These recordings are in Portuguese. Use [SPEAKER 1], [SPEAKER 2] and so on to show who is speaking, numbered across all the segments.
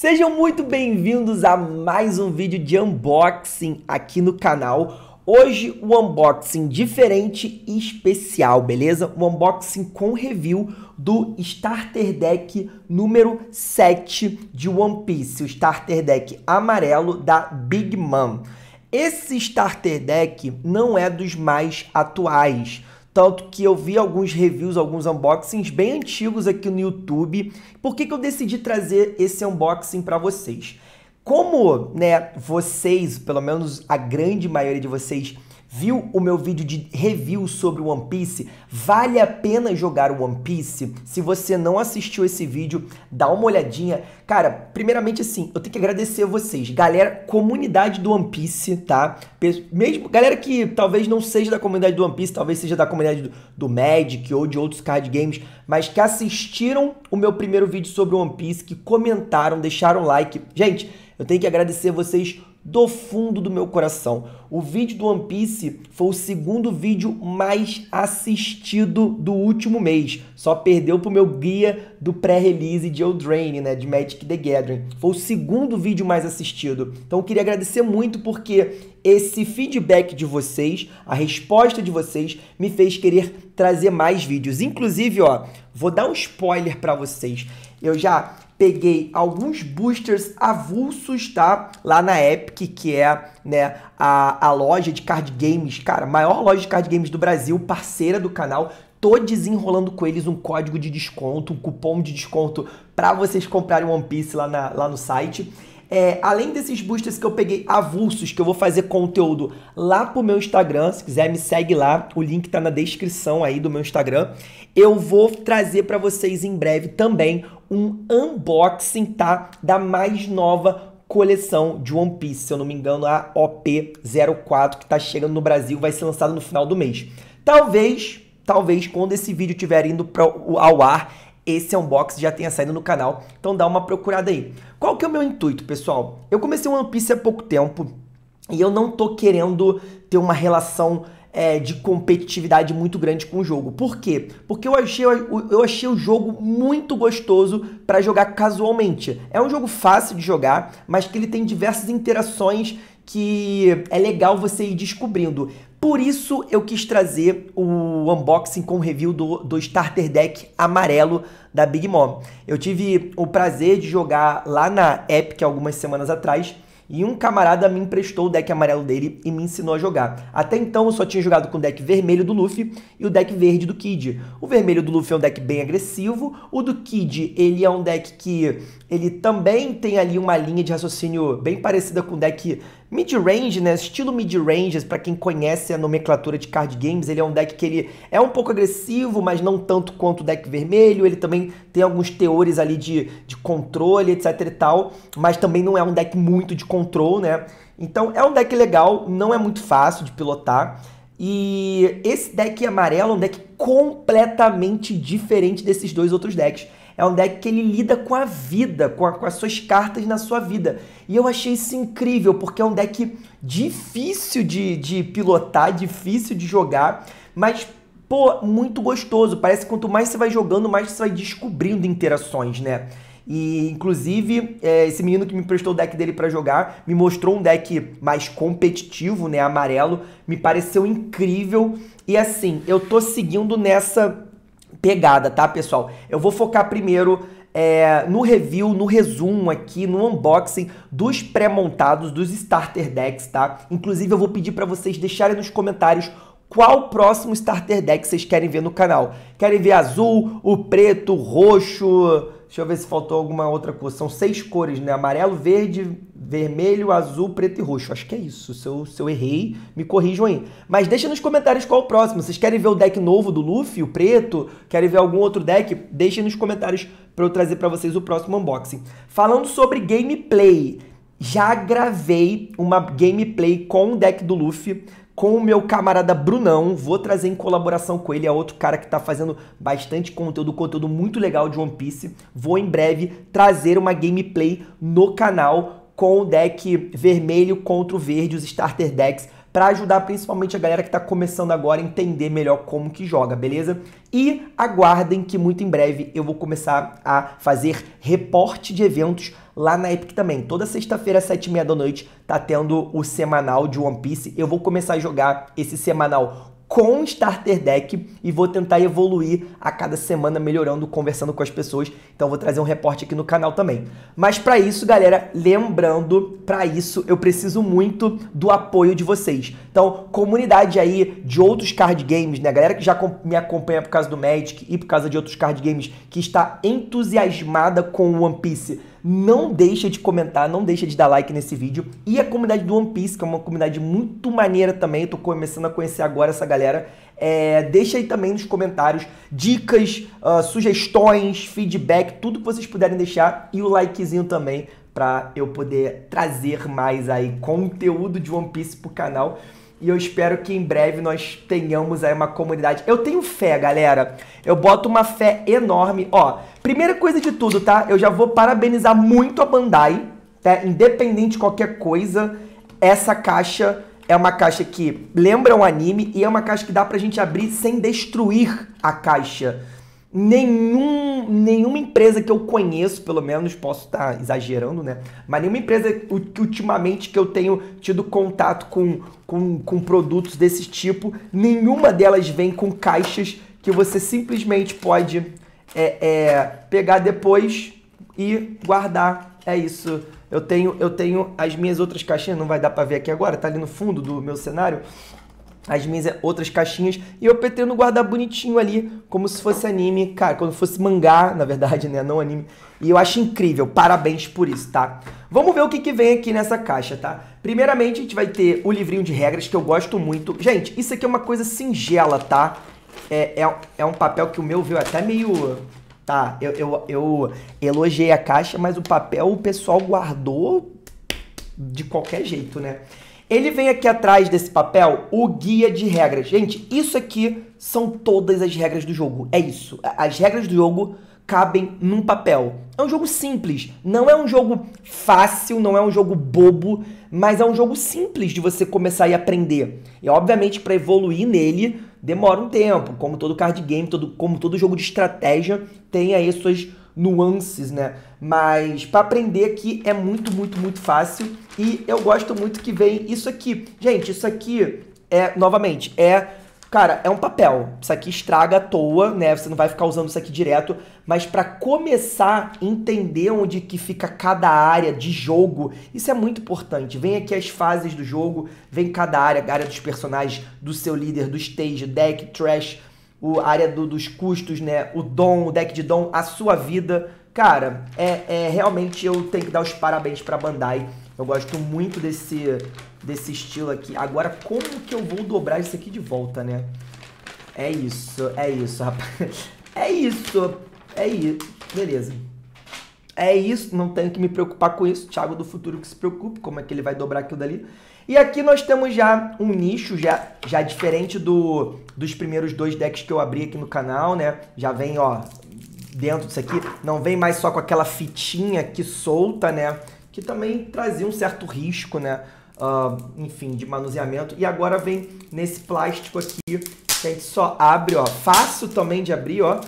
[SPEAKER 1] Sejam muito bem-vindos a mais um vídeo de unboxing aqui no canal. Hoje um unboxing diferente e especial, beleza? Um unboxing com review do Starter Deck número 7 de One Piece, o Starter Deck amarelo da Big Mom. Esse Starter Deck não é dos mais atuais. Tanto que eu vi alguns reviews, alguns unboxings bem antigos aqui no YouTube. Por que, que eu decidi trazer esse unboxing para vocês? Como né, vocês, pelo menos a grande maioria de vocês, Viu o meu vídeo de review sobre One Piece? Vale a pena jogar One Piece? Se você não assistiu esse vídeo, dá uma olhadinha. Cara, primeiramente assim, eu tenho que agradecer a vocês. Galera, comunidade do One Piece, tá? Mesmo galera que talvez não seja da comunidade do One Piece, talvez seja da comunidade do, do Magic ou de outros card games, mas que assistiram o meu primeiro vídeo sobre One Piece, que comentaram, deixaram like. Gente, eu tenho que agradecer a vocês do fundo do meu coração. O vídeo do One Piece foi o segundo vídeo mais assistido do último mês. Só perdeu pro meu guia do pré-release de Eldraine, né, de Magic the Gathering. Foi o segundo vídeo mais assistido. Então eu queria agradecer muito porque esse feedback de vocês, a resposta de vocês me fez querer trazer mais vídeos. Inclusive, ó, vou dar um spoiler para vocês. Eu já peguei alguns boosters avulsos, tá? Lá na Epic, que é né, a, a loja de card games, cara, maior loja de card games do Brasil, parceira do canal. Tô desenrolando com eles um código de desconto, um cupom de desconto para vocês comprarem One Piece lá, na, lá no site é, além desses boosters que eu peguei avulsos, que eu vou fazer conteúdo lá pro meu Instagram, se quiser me segue lá, o link tá na descrição aí do meu Instagram. Eu vou trazer para vocês em breve também um unboxing, tá? Da mais nova coleção de One Piece, se eu não me engano, a OP04, que tá chegando no Brasil, vai ser lançada no final do mês. Talvez, talvez, quando esse vídeo estiver indo pra, ao ar, esse unboxing já tenha saído no canal, então dá uma procurada aí. Qual que é o meu intuito, pessoal? Eu comecei o One Piece há pouco tempo e eu não tô querendo ter uma relação é, de competitividade muito grande com o jogo. Por quê? Porque eu achei, eu achei o jogo muito gostoso para jogar casualmente. É um jogo fácil de jogar, mas que ele tem diversas interações que é legal você ir descobrindo. Por isso eu quis trazer o unboxing com review do, do Starter Deck amarelo da Big Mom. Eu tive o prazer de jogar lá na Epic algumas semanas atrás e um camarada me emprestou o deck amarelo dele e me ensinou a jogar. Até então eu só tinha jogado com o deck vermelho do Luffy e o deck verde do Kid. O vermelho do Luffy é um deck bem agressivo, o do Kid ele é um deck que ele também tem ali uma linha de raciocínio bem parecida com o deck Mid-range, né? Estilo mid-range, para quem conhece a nomenclatura de card games, ele é um deck que ele é um pouco agressivo, mas não tanto quanto o deck vermelho. Ele também tem alguns teores ali de, de controle, etc e tal, mas também não é um deck muito de controle, né? Então é um deck legal, não é muito fácil de pilotar. E esse deck amarelo é um deck completamente diferente desses dois outros decks. É um deck é que ele lida com a vida, com, a, com as suas cartas na sua vida. E eu achei isso incrível, porque é um deck é difícil de, de pilotar, difícil de jogar, mas pô, muito gostoso. Parece que quanto mais você vai jogando, mais você vai descobrindo interações, né? E inclusive, é, esse menino que me prestou o deck dele para jogar me mostrou um deck mais competitivo, né? Amarelo. Me pareceu incrível. E assim, eu tô seguindo nessa pegada, tá, pessoal? Eu vou focar primeiro é, no review, no resumo aqui, no unboxing dos pré-montados, dos starter decks, tá? Inclusive, eu vou pedir para vocês deixarem nos comentários qual próximo starter deck vocês querem ver no canal. Querem ver azul, o preto, o roxo Deixa eu ver se faltou alguma outra cor. São seis cores, né? Amarelo, verde, vermelho, azul, preto e roxo. Acho que é isso. Se eu, se eu errei, me corrijam aí. Mas deixa nos comentários qual é o próximo. Vocês querem ver o deck novo do Luffy, o preto? Querem ver algum outro deck? Deixem nos comentários para eu trazer para vocês o próximo unboxing. Falando sobre gameplay, já gravei uma gameplay com o deck do Luffy com o meu camarada Brunão. Vou trazer em colaboração com ele, é outro cara que está fazendo bastante conteúdo, conteúdo muito legal de One Piece. Vou em breve trazer uma gameplay no canal com o deck vermelho contra o verde, os starter decks, para ajudar principalmente a galera que está começando agora a entender melhor como que joga, beleza? E aguardem que muito em breve eu vou começar a fazer reporte de eventos lá na Epic também. Toda sexta-feira, às sete e meia da noite, tá tendo o semanal de One Piece. Eu vou começar a jogar esse semanal com Starter Deck e vou tentar evoluir a cada semana, melhorando, conversando com as pessoas. Então vou trazer um reporte aqui no canal também. Mas para isso, galera, lembrando, para isso eu preciso muito do apoio de vocês. Então, comunidade aí de outros card games, né? Galera que já me acompanha por causa do Magic e por causa de outros card games que está entusiasmada com o One Piece não deixa de comentar, não deixa de dar like nesse vídeo. E a comunidade do One Piece, que é uma comunidade muito maneira também, eu tô começando a conhecer agora essa galera. É, deixa aí também nos comentários dicas, uh, sugestões, feedback, tudo que vocês puderem deixar e o likezinho também para eu poder trazer mais aí conteúdo de One Piece pro canal. E eu espero que em breve nós tenhamos aí uma comunidade. Eu tenho fé, galera. Eu boto uma fé enorme. Ó, primeira coisa de tudo, tá? Eu já vou parabenizar muito a Bandai, tá? Independente de qualquer coisa, essa caixa é uma caixa que lembra um anime e é uma caixa que dá pra gente abrir sem destruir a caixa. Nenhum, nenhuma empresa que eu conheço, pelo menos, posso estar tá exagerando, né? Mas nenhuma empresa que ultimamente que eu tenho tido contato com, com, com produtos desse tipo, nenhuma delas vem com caixas que você simplesmente pode é, é, pegar depois e guardar. É isso. Eu tenho, eu tenho as minhas outras caixinhas, não vai dar para ver aqui agora, tá ali no fundo do meu cenário as minhas é outras caixinhas e eu pretendo guardar bonitinho ali, como se fosse anime, cara, como se fosse mangá, na verdade, né, não anime. E eu acho incrível, parabéns por isso, tá? Vamos ver o que, que vem aqui nessa caixa, tá? Primeiramente, a gente vai ter o livrinho de regras, que eu gosto muito. Gente, isso aqui é uma coisa singela, tá? É, é, é um papel que o meu viu até meio... Tá, eu, eu, eu elogiei a caixa, mas o papel o pessoal guardou de qualquer jeito, né? Ele vem aqui atrás desse papel, o guia de regras. Gente, isso aqui são todas as regras do jogo. É isso. As regras do jogo cabem num papel. É um jogo simples, não é um jogo fácil, não é um jogo bobo, mas é um jogo simples de você começar e aprender. E obviamente para evoluir nele demora um tempo, como todo card game, todo, como todo jogo de estratégia tem aí suas nuances, né? Mas para aprender aqui é muito, muito, muito fácil e eu gosto muito que vem isso aqui. Gente, isso aqui é, novamente, é Cara, é um papel. Isso aqui estraga à toa, né? Você não vai ficar usando isso aqui direto. Mas para começar a entender onde que fica cada área de jogo, isso é muito importante. Vem aqui as fases do jogo, vem cada área, a área dos personagens, do seu líder, do stage, deck, trash, o a área do, dos custos, né? O dom, o deck de dom, a sua vida. Cara, é, é realmente eu tenho que dar os parabéns pra Bandai. Eu gosto muito desse, desse estilo aqui. Agora, como que eu vou dobrar isso aqui de volta, né? É isso, é isso, rapaz. É isso, é isso. Beleza. É isso, não tenho que me preocupar com isso. Thiago do futuro que se preocupe, como é que ele vai dobrar aquilo dali. E aqui nós temos já um nicho já, já diferente do, dos primeiros dois decks que eu abri aqui no canal, né? Já vem, ó, dentro disso aqui. Não vem mais só com aquela fitinha que solta, né? Que também trazia um certo risco, né? Uh, enfim, de manuseamento. E agora vem nesse plástico aqui, que a gente só abre, ó. Fácil também de abrir, ó.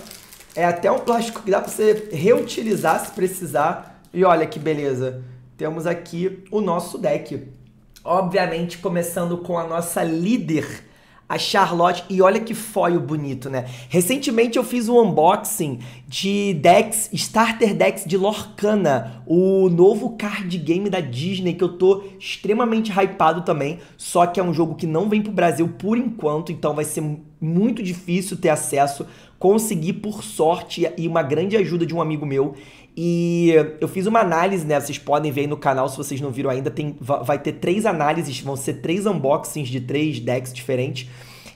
[SPEAKER 1] É até um plástico que dá pra você reutilizar se precisar. E olha que beleza. Temos aqui o nosso deck. Obviamente, começando com a nossa líder, a Charlotte. E olha que foio bonito, né? Recentemente eu fiz um unboxing de decks, starter decks de Lorcana, o novo card game da Disney que eu tô extremamente hypado também, só que é um jogo que não vem pro Brasil por enquanto, então vai ser muito difícil ter acesso. Consegui por sorte e uma grande ajuda de um amigo meu e eu fiz uma análise, né? Vocês podem ver aí no canal se vocês não viram ainda. Tem, vai ter três análises, vão ser três unboxings de três decks diferentes.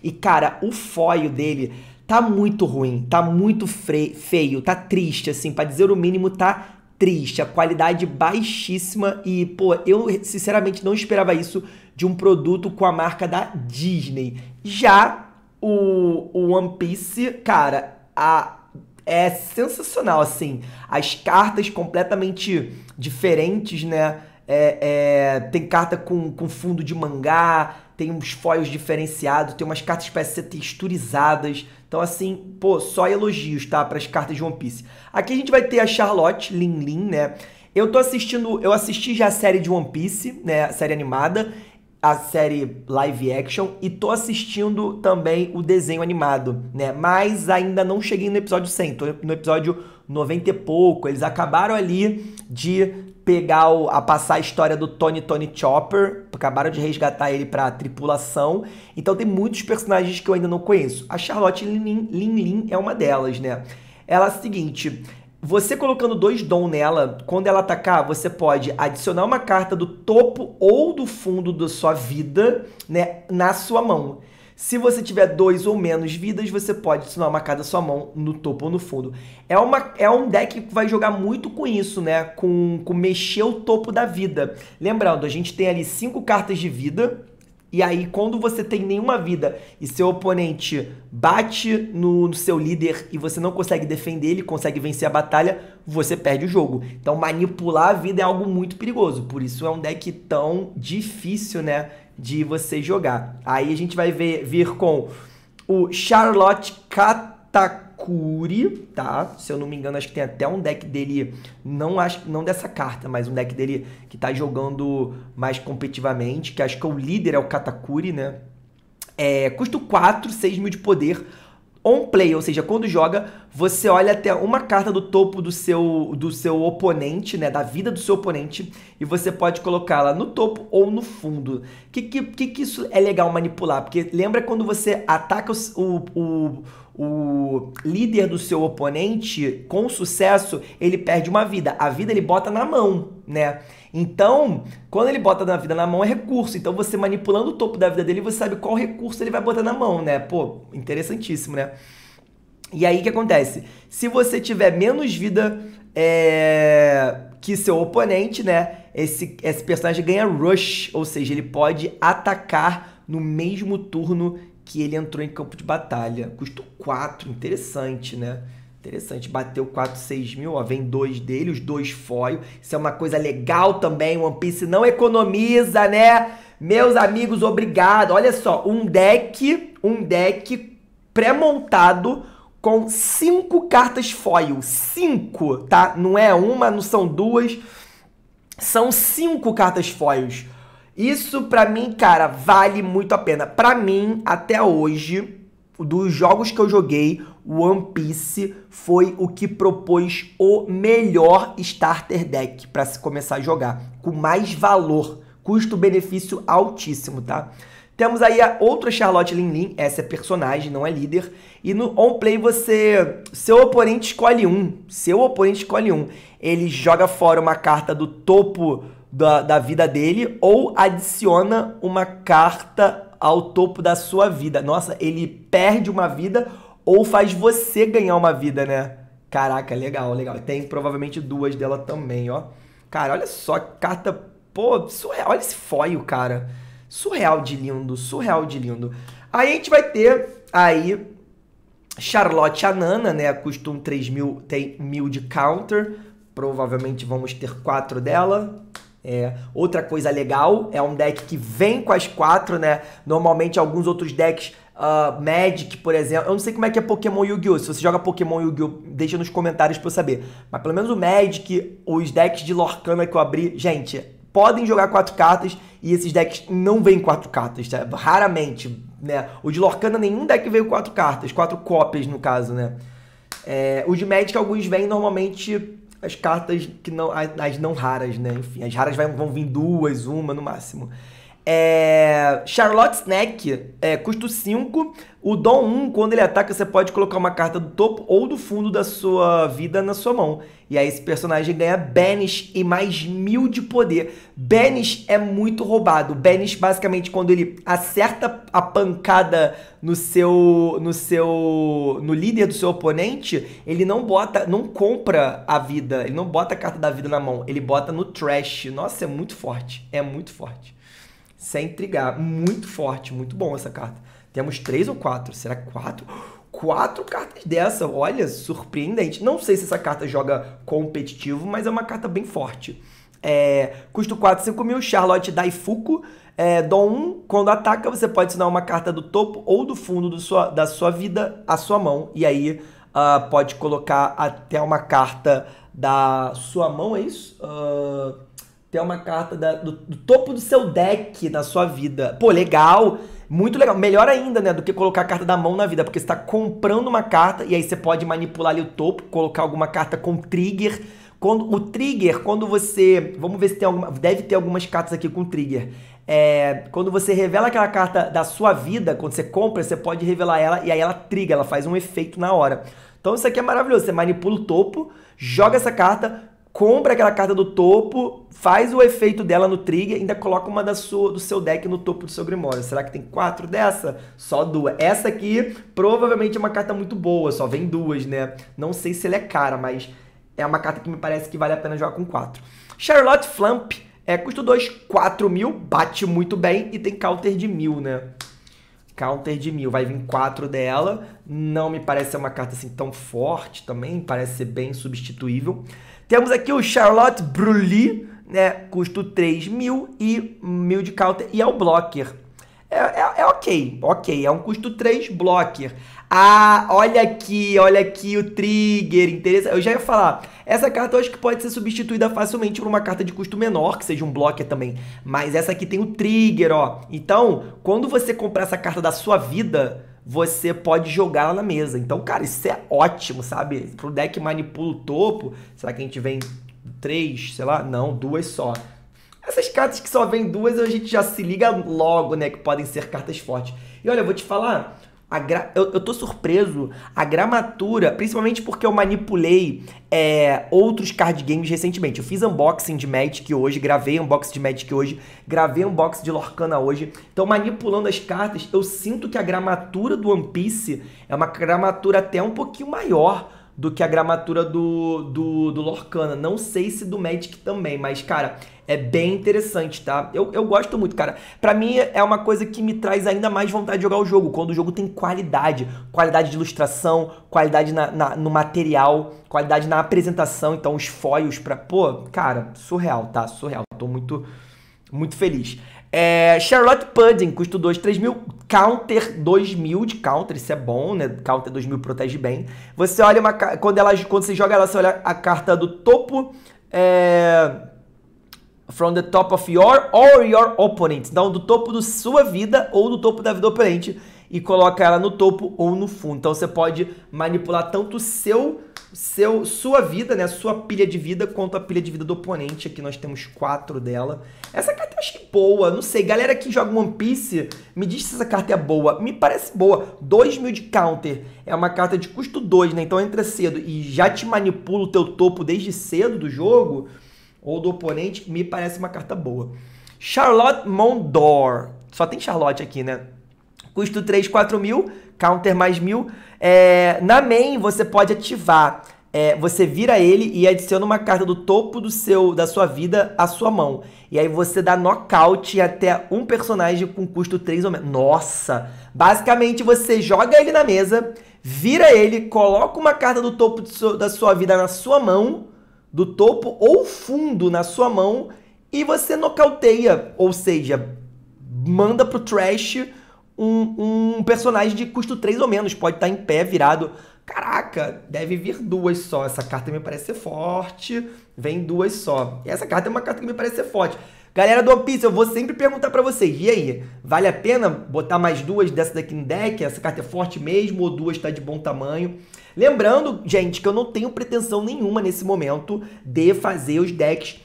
[SPEAKER 1] E cara, o foil dele tá muito ruim, tá muito feio, tá triste, assim, para dizer o mínimo, tá triste, a qualidade baixíssima e, pô, eu sinceramente não esperava isso de um produto com a marca da Disney. Já o, o One Piece, cara, a, é sensacional, assim. As cartas completamente diferentes, né? É, é, tem carta com, com fundo de mangá, tem uns foils diferenciados, tem umas cartas que parecem ser texturizadas. Então, assim, pô, só elogios, tá? Para as cartas de One Piece. Aqui a gente vai ter a Charlotte Lin Lin, né? Eu tô assistindo, eu assisti já a série de One Piece, né? A série animada a série live action e tô assistindo também o desenho animado, né? Mas ainda não cheguei no episódio 100, tô no episódio 90 e pouco. Eles acabaram ali de pegar o, a passar a história do Tony Tony Chopper, acabaram de resgatar ele para tripulação. Então tem muitos personagens que eu ainda não conheço. A Charlotte Lin Lin, Lin é uma delas, né? Ela é a seguinte, você colocando dois dom nela, quando ela atacar, você pode adicionar uma carta do topo ou do fundo da sua vida, né, na sua mão. Se você tiver dois ou menos vidas, você pode adicionar uma carta da sua mão no topo ou no fundo. É, uma, é um deck que vai jogar muito com isso, né? Com, com mexer o topo da vida. Lembrando, a gente tem ali cinco cartas de vida e aí, quando você tem nenhuma vida e seu oponente bate no, no, seu líder e você não consegue defender ele, consegue vencer a batalha, você perde o jogo. Então, manipular a vida é algo muito perigoso. Por isso é um deck tão difícil, né, de você jogar. Aí a gente vai ver, vir com o Charlotte Katak Mercúrio, tá? Se eu não me engano, acho que tem até um deck dele, não acho, não dessa carta, mas um deck dele que tá jogando mais competitivamente, que acho que é o líder é o Katakuri, né? É, custo 4, 6 mil de poder, on play, ou seja, quando joga, você olha até uma carta do topo do seu, do seu oponente, né? Da vida do seu oponente, e você pode colocá-la no topo ou no fundo. O que, que, que, isso é legal manipular? Porque lembra quando você ataca o, o, o líder do seu oponente com sucesso, ele perde uma vida. A vida ele bota na mão, né? Então, quando ele bota na vida na mão é recurso. Então, você manipulando o topo da vida dele, você sabe qual recurso ele vai botar na mão, né? Pô, interessantíssimo, né? E aí o que acontece? Se você tiver menos vida é, que seu oponente, né? Esse, esse personagem ganha rush, ou seja, ele pode atacar no mesmo turno que ele entrou em campo de batalha. Custo 4, interessante, né? Interessante, bateu 4, 6 mil, ó, vem dois dele, os dois foil. Isso é uma coisa legal também, One Piece não economiza, né? Meus amigos, obrigado. Olha só, um deck, um deck pré-montado com cinco cartas foil. Cinco, tá? Não é uma, não são duas. São cinco cartas foils. Isso para mim, cara, vale muito a pena. Para mim, até hoje, dos jogos que eu joguei, One Piece foi o que propôs o melhor starter deck para se começar a jogar, com mais valor, custo-benefício altíssimo, tá? Temos aí a outra Charlotte Lin Lin, essa é personagem, não é líder. E no on play você. Seu oponente escolhe um. Seu oponente escolhe um. Ele joga fora uma carta do topo da, da vida dele ou adiciona uma carta ao topo da sua vida. Nossa, ele perde uma vida ou faz você ganhar uma vida, né? Caraca, legal, legal. Tem provavelmente duas dela também, ó. Cara, olha só, carta. Pô, surreal. Olha esse foil, cara. Surreal de lindo, surreal de lindo. Aí a gente vai ter aí Charlotte Anana, né? Custa um 3 mil, tem mil de counter. Provavelmente vamos ter quatro dela. É. Outra coisa legal é um deck que vem com as quatro, né? Normalmente alguns outros decks Uh, Magic, por exemplo. Eu não sei como é que é Pokémon Yu-Gi-Oh! Se você joga Pokémon Yu-Gi-Oh! Deixa nos comentários pra eu saber. Mas pelo menos o Magic, os decks de Lorcana que eu abri, gente, podem jogar quatro cartas e esses decks não vêm quatro cartas, tá? Raramente né? O de Lorcana, nenhum deck veio quatro cartas, quatro cópias no caso, né? É, o de Magic, alguns vêm normalmente as cartas que não. as, não raras, né? Enfim, as raras vão vir duas, uma no máximo. É, Charlotte Snack é, custo 5. O Dom 1, quando ele ataca, você pode colocar uma carta do topo ou do fundo da sua vida na sua mão. E aí esse personagem ganha Banish e mais mil de poder. Banish é muito roubado. Banish, basicamente, quando ele acerta a pancada no seu. no seu. no líder do seu oponente, ele não bota. não compra a vida. Ele não bota a carta da vida na mão. Ele bota no trash. Nossa, é muito forte. É muito forte sem trigar. Muito forte, muito bom essa carta. Temos três ou quatro? Será quatro? Quatro cartas dessa, olha, surpreendente. Não sei se essa carta joga competitivo, mas é uma carta bem forte. É, custo 4, 5 mil, Charlotte Daifuku. É, Dom 1, quando ataca, você pode assinar uma carta do topo ou do fundo do sua, da sua vida à sua mão. E aí uh, pode colocar até uma carta da sua mão, é isso? Uh ter uma carta da, do, do, topo do seu deck na sua vida. Pô, legal, muito legal. Melhor ainda, né, do que colocar a carta da mão na vida, porque você tá comprando uma carta e aí você pode manipular ali o topo, colocar alguma carta com trigger. Quando, o trigger, quando você. Vamos ver se tem alguma. Deve ter algumas cartas aqui com trigger. É, quando você revela aquela carta da sua vida, quando você compra, você pode revelar ela e aí ela triga, ela faz um efeito na hora. Então isso aqui é maravilhoso. Você manipula o topo, joga essa carta, compra aquela carta do topo, faz o efeito dela no trigger, ainda coloca uma da sua, do seu deck no topo do seu Grimório. Será que tem quatro dessa? Só duas. Essa aqui provavelmente é uma carta muito boa, só vem duas, né? Não sei se ela é cara, mas é uma carta que me parece que vale a pena jogar com quatro. Charlotte Flump é custo 2, 4 mil, bate muito bem e tem counter de mil, né? counter de mil. Vai vir quatro dela. Não me parece ser uma carta assim tão forte também. Parece ser bem substituível. Temos aqui o Charlotte Brully, né? Custo 3 mil e mil de counter. E é o blocker. É, é, é, ok, ok. É um custo 3 blocker. Ah, olha aqui, olha aqui o trigger, interessante. Eu já ia falar, essa carta eu acho que pode ser substituída facilmente por uma carta de custo menor, que seja um blocker também. Mas essa aqui tem o trigger, ó. Então, quando você comprar essa carta da sua vida, você pode jogar ela na mesa. Então, cara, isso é ótimo, sabe? Pro deck manipula o topo, será que a gente vem três, sei lá? Não, duas só. Essas cartas que só vem duas, a gente já se liga logo, né? Que podem ser cartas fortes. E olha, eu vou te falar, Gra... Eu, eu tô surpreso. A gramatura, principalmente porque eu manipulei é, outros card games recentemente. Eu fiz unboxing de Magic hoje, gravei unboxing de Magic hoje, gravei unboxing de Lorcana hoje. Então, manipulando as cartas, eu sinto que a gramatura do One Piece é uma gramatura até um pouquinho maior do que a gramatura do, do, do Lorcana. Não sei se do Magic também, mas, cara, é bem interessante, tá? Eu, eu gosto muito, cara. Para mim é uma coisa que me traz ainda mais vontade de jogar o jogo, quando o jogo tem qualidade. Qualidade de ilustração, qualidade na, na no material, qualidade na apresentação. Então, os foios pra. Pô, cara, surreal, tá? Surreal. Tô muito, muito feliz. É, Charlotte Pudding, custo 2, 3 mil. Counter 2000 de counter, isso é bom, né? Counter 2000 protege bem. Você olha uma. Quando, ela, quando você joga ela, você olha a carta do topo. É from the top of your or your opponent. Então, do topo da sua vida ou do topo da vida do oponente e coloca ela no topo ou no fundo. Então, você pode manipular tanto seu seu sua vida, né, sua pilha de vida quanto a pilha de vida do oponente. Aqui nós temos quatro dela. Essa carta eu achei boa, não sei, galera que joga One Piece, me diz se essa carta é boa. Me parece boa. 2 mil de counter. É uma carta de custo 2, né? Então entra cedo e já te manipula o teu topo desde cedo do jogo ou do oponente, me parece uma carta boa. Charlotte Mondor. Só tem Charlotte aqui, né? Custo 3, 4 mil. Counter mais mil. É, na main, você pode ativar. É, você vira ele e adiciona uma carta do topo do seu, da sua vida à sua mão. E aí você dá nocaute até um personagem com custo 3 ou menos. Nossa! Basicamente, você joga ele na mesa, vira ele, coloca uma carta do topo do seu, da sua vida na sua mão do topo ou fundo na sua mão e você nocauteia, ou seja, manda pro trash um, um personagem de custo 3 ou menos, pode estar tá em pé, virado. Caraca, deve vir duas só. Essa carta me parece ser forte. Vem duas só. E essa carta é uma carta que me parece ser forte. Galera do One Piece, eu vou sempre perguntar para vocês, e aí, vale a pena botar mais duas dessa daqui no deck? Essa carta é forte mesmo ou duas tá de bom tamanho? Lembrando, gente, que eu não tenho pretensão nenhuma nesse momento de fazer os decks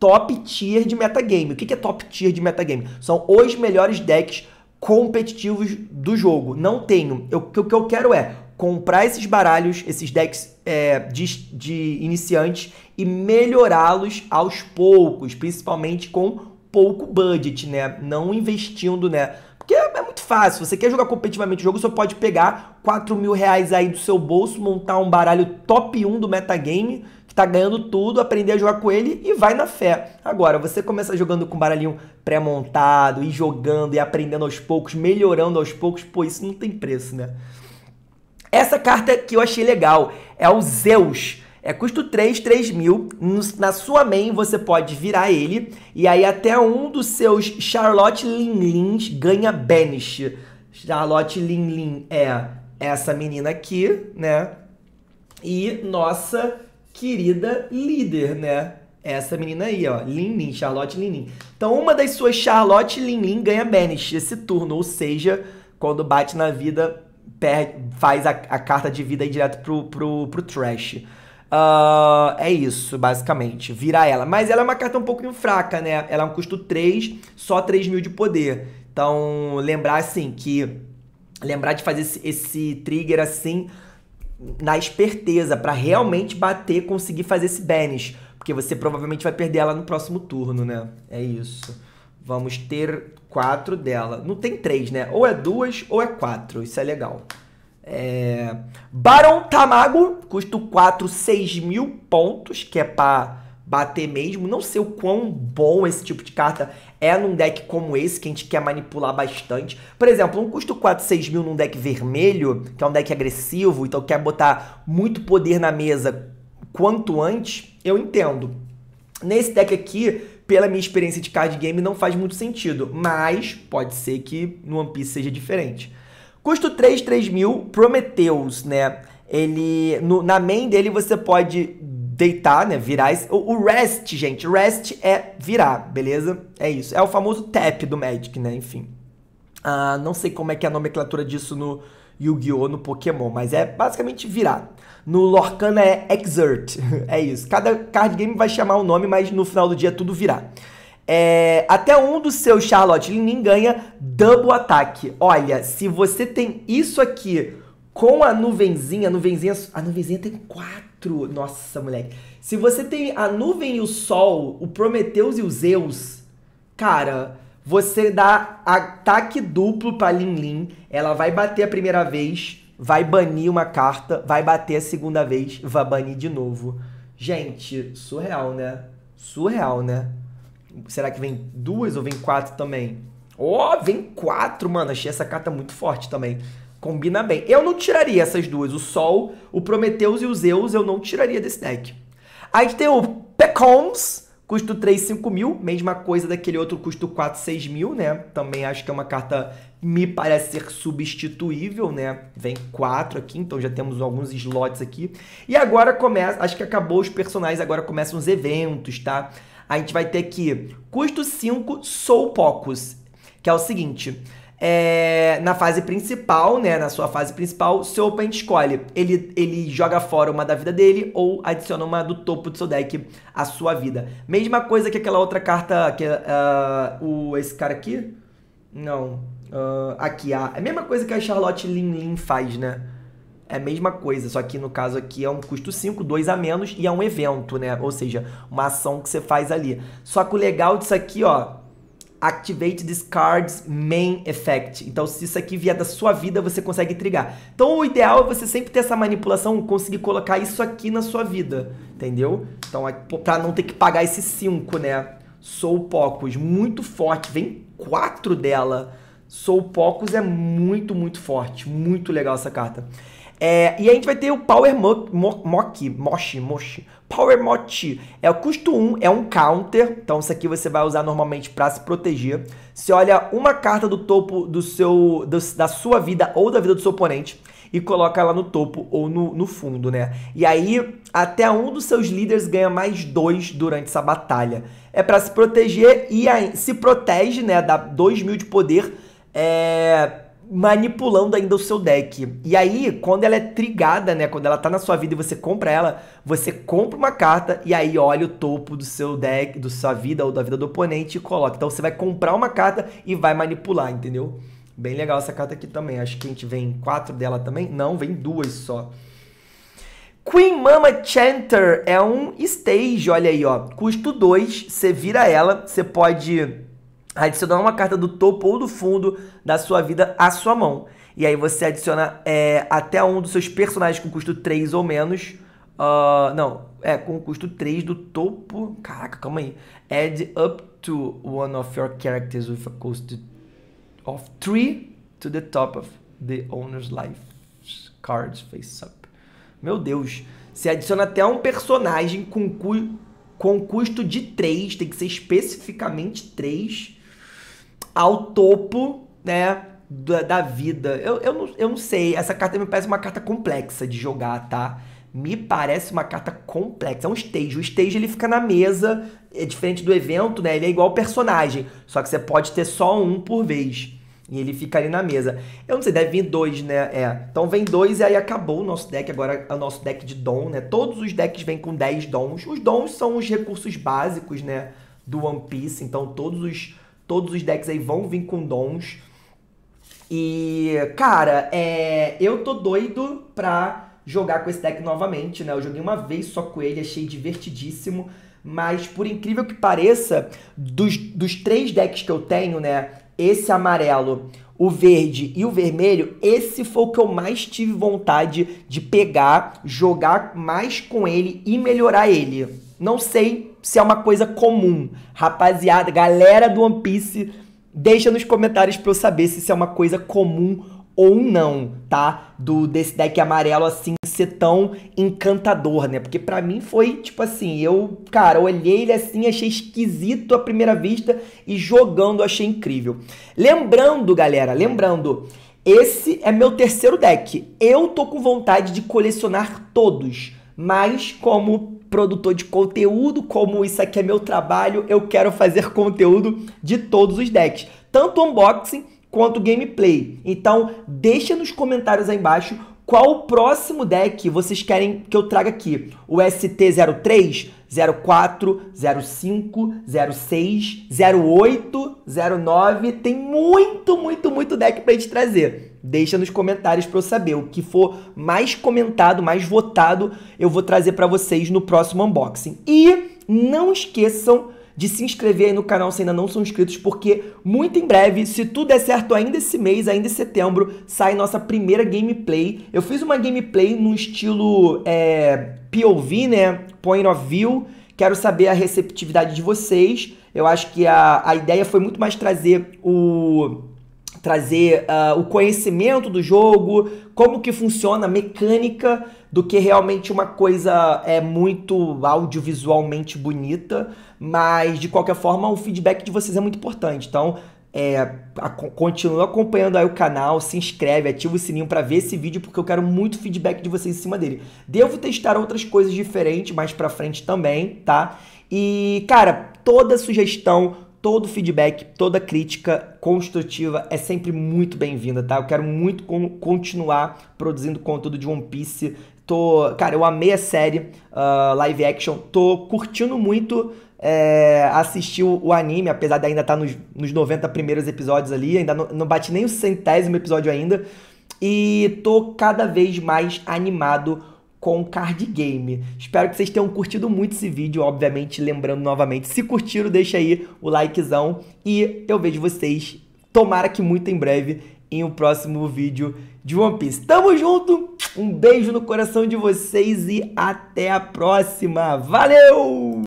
[SPEAKER 1] top tier de metagame. O que é top tier de metagame? São os melhores decks competitivos do jogo. Não tenho. Eu, o que eu quero é comprar esses baralhos, esses decks é, de, de iniciantes e melhorá-los aos poucos, principalmente com pouco budget, né? Não investindo, né? Porque é, é muito fácil, você quer jogar competitivamente o jogo, você pode pegar 4 mil reais aí do seu bolso, montar um baralho top 1 do metagame, que tá ganhando tudo, aprender a jogar com ele e vai na fé. Agora, você começa jogando com um baralhinho pré-montado, e jogando, e aprendendo aos poucos, melhorando aos poucos, pô, isso não tem preço, né? Essa carta que eu achei legal é o Zeus. É custo 3, 3 mil. Na sua main você pode virar ele. E aí até um dos seus Charlotte Lins ganha Banish. Charlotte lin é essa menina aqui, né? E nossa querida líder, né? Essa menina aí, ó. lin Charlotte lin Então uma das suas Charlotte lin ganha Banish esse turno. Ou seja, quando bate na vida, perde, faz a, a carta de vida aí direto pro, pro, pro trash. Uh, é isso, basicamente. Vira ela. Mas ela é uma carta um pouquinho fraca, né? Ela é um custo 3, só 3 mil de poder. Então, lembrar assim que. Lembrar de fazer esse, esse trigger assim na esperteza, para realmente bater, conseguir fazer esse banish. Porque você provavelmente vai perder ela no próximo turno, né? É isso. Vamos ter quatro dela. Não tem três, né? Ou é duas ou é quatro. Isso é legal. É... Baron Tamago, custo 4, 6 mil pontos, que é pra bater mesmo. Não sei o quão bom esse tipo de carta é num deck como esse, que a gente quer manipular bastante. Por exemplo, um custo 4, 6 mil num deck vermelho, que é um deck agressivo, então quer botar muito poder na mesa quanto antes, eu entendo. Nesse deck aqui, pela minha experiência de card game, não faz muito sentido. Mas pode ser que no One Piece seja diferente. Custo 3, 3 mil, Prometheus, né? Ele, no, na main dele você pode deitar, né? Virar. o, o, rest, gente, rest é virar, beleza? É isso. É o famoso tap do Magic, né? Enfim. Ah, não sei como é que é a nomenclatura disso no, Yu-Gi-Oh! no Pokémon, mas é basicamente virar. No Lorcana é Exert, é isso. Cada card game vai chamar o um nome, mas no final do dia é tudo virar. É, até um dos seus Charlotte Linin ganha Double Ataque. Olha, se você tem isso aqui com a nuvenzinha, a nuvenzinha, a nuvenzinha tem quatro. Nossa, moleque. Se você tem a nuvem e o sol, o Prometheus e o Zeus, cara, você dá ataque duplo pra Lin Lin. Ela vai bater a primeira vez, vai banir uma carta, vai bater a segunda vez, vai banir de novo. Gente, surreal, né? Surreal, né? Será que vem duas ou vem quatro também? Ó, oh, vem quatro, mano. Achei essa carta muito forte também. Combina bem. Eu não tiraria essas duas. O Sol, o Prometeus e o Zeus eu não tiraria desse deck. Aí tem o Pecons, Custo 3, 5 mil, mesma coisa daquele outro custo 4, 6 mil, né? Também acho que é uma carta, me parece ser substituível, né? Vem 4 aqui, então já temos alguns slots aqui. E agora começa, acho que acabou os personagens, agora começam os eventos, tá? A gente vai ter aqui custo 5, Sou Pocos, que é o seguinte é, na fase principal, né? Na sua fase principal, seu oponente escolhe. Ele, ele joga fora uma da vida dele ou adiciona uma do topo do seu deck à sua vida. Mesma coisa que aquela outra carta, que uh, o, esse cara aqui. Não. Uh, aqui, a, é a mesma coisa que a Charlotte Lin Lin faz, né? É a mesma coisa, só que no caso aqui é um custo 5, 2 a menos e é um evento, né? Ou seja, uma ação que você faz ali. Só que o legal disso aqui, ó, Activate this card's main effect. Então, se isso aqui vier da sua vida, você consegue trigar. Então, o ideal é você sempre ter essa manipulação, conseguir colocar isso aqui na sua vida, entendeu? Então, é pra não ter que pagar esse 5, né? Sou Pocos, muito forte. Vem 4 dela. Sou Pocos é muito, muito forte. Muito legal essa carta. É, e a gente vai ter o Power Mock, Moshi, Moshi. Power Mochi é o custo 1, é um counter, então isso aqui você vai usar normalmente para se proteger. Você olha uma carta do topo do seu, do, da sua vida ou da vida do seu oponente e coloca ela no topo ou no, no fundo, né? E aí, até um dos seus líderes ganha mais dois durante essa batalha. É para se proteger e aí, se protege, né? Dá 2 mil de poder. É, manipulando ainda o seu deck. E aí, quando ela é trigada, né, quando ela tá na sua vida e você compra ela, você compra uma carta e aí olha o topo do seu deck, do sua vida ou da vida do oponente e coloca. Então você vai comprar uma carta e vai manipular, entendeu? Bem legal essa carta aqui também. Acho que a gente vem quatro dela também. Não, vem duas só. Queen Mama Chanter é um stage, olha aí, ó. Custo 2, você vira ela, você pode adicionar uma carta do topo ou do fundo da sua vida à sua mão. E aí você adiciona é, até um dos seus personagens com custo 3 ou menos. Uh, não, é com custo 3 do topo. Caraca, calma aí. Add up to one of your characters with a cost of 3 to the top of the owner's life cards face up. Meu Deus. Você adiciona até um personagem com, cu com custo de 3, tem que ser especificamente 3 ao topo, né? Da, da vida. Eu, eu, não, eu não sei. Essa carta me parece uma carta complexa de jogar, tá? me parece uma carta complexa. É um stage. O stage ele fica na mesa, é diferente do evento, né? Ele é igual personagem, só que você pode ter só um por vez. E ele fica ali na mesa. Eu não sei, deve vir dois, né? É. Então vem dois e aí acabou o nosso deck. Agora é o nosso deck de dom, né? Todos os decks vêm com 10 dons. Os dons são os recursos básicos, né? Do One Piece. Então todos os Todos os decks aí vão vir com dons. E, cara, é, eu tô doido pra jogar com esse deck novamente, né? Eu joguei uma vez só com ele, achei divertidíssimo. Mas, por incrível que pareça, dos, dos três decks que eu tenho, né? Esse amarelo, o verde e o vermelho, esse foi o que eu mais tive vontade de pegar, jogar mais com ele e melhorar ele. Não sei se é uma coisa comum. Rapaziada, galera do One Piece, deixa nos comentários para eu saber se isso é uma coisa comum ou não, tá? Do desse deck amarelo assim ser tão encantador, né? Porque para mim foi tipo assim, eu, cara, olhei ele assim, achei esquisito à primeira vista e jogando achei incrível. Lembrando, galera, lembrando, esse é meu terceiro deck. Eu tô com vontade de colecionar todos mas como produtor de conteúdo, como isso aqui é meu trabalho, eu quero fazer conteúdo de todos os decks, tanto unboxing quanto gameplay. Então, deixa nos comentários aí embaixo qual o próximo deck vocês querem que eu traga aqui? O ST03, 04, 05, 06, 08, 09. Tem muito, muito, muito deck pra gente trazer. Deixa nos comentários para eu saber. O que for mais comentado, mais votado, eu vou trazer para vocês no próximo unboxing. E não esqueçam de se inscrever aí no canal se ainda não são inscritos, porque muito em breve, se tudo der certo ainda esse mês, ainda em setembro, sai nossa primeira gameplay. Eu fiz uma gameplay no estilo é, POV, né? Point of View. Quero saber a receptividade de vocês. Eu acho que a, a ideia foi muito mais trazer o trazer uh, o conhecimento do jogo, como que funciona a mecânica, do que realmente uma coisa é muito audiovisualmente bonita. Mas, de qualquer forma, o feedback de vocês é muito importante. Então, é, a, continua acompanhando aí o canal, se inscreve, ativa o sininho para ver esse vídeo, porque eu quero muito feedback de vocês em cima dele. Devo testar outras coisas diferentes mais pra frente também, tá? E, cara, toda sugestão, todo feedback, toda crítica construtiva é sempre muito bem-vinda, tá? Eu quero muito continuar produzindo conteúdo de One Piece. Tô, cara, eu amei a série uh, live action, tô curtindo muito é, assistiu o anime, apesar de ainda estar tá nos, nos 90 primeiros episódios ali, ainda não, não bati nem o centésimo episódio ainda. E tô cada vez mais animado com card game. Espero que vocês tenham curtido muito esse vídeo, obviamente, lembrando novamente, se curtiram, deixa aí o likezão e eu vejo vocês, tomara que muito em breve, em um próximo vídeo de One Piece. Tamo junto, um beijo no coração de vocês e até a próxima. Valeu!